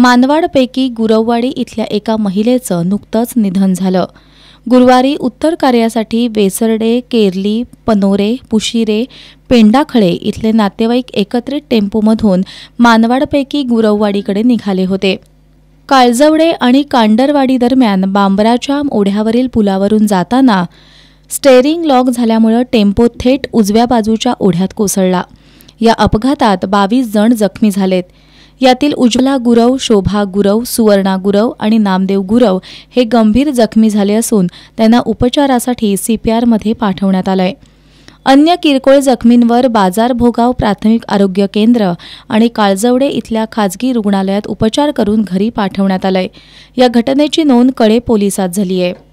मानवाडपैकी गुरववाडी इथल्या एका महिलेचं नुकतंच निधन झालं गुरुवारी उत्तर कार्यासाठी बेसरडे केरली पनोरे पुशिरे पेंडाखळे इथले नातेवाईक एकत्रित टेम्पोमधून मानवाडपैकी गुरववाडीकडे निघाले होते काळजवडे आणि कांडरवाडी दरम्यान बांबराच्या ओढ्यावरील पुलावरून जाताना स्टेअरिंग लॉक झाल्यामुळं टेम्पो थेट उजव्या बाजूच्या ओढ्यात कोसळला या अपघातात बावीस जण जखमी झालेत यातील उज्ज्वला गुरव शोभा गुरव सुवर्णा गुरव आणि नामदेव गुरव हे गंभीर जखमी झाले असून त्यांना उपचारासाठी सीपीआरमध्ये पाठवण्यात आलंय अन्य किरकोळ जखमींवर बाजार भोगाव प्राथमिक आरोग्य केंद्र आणि काळजवडे इथल्या खाजगी रुग्णालयात उपचार करून घरी पाठवण्यात आलंय या घटनेची नोंद कडे पोलिसात झाली आहे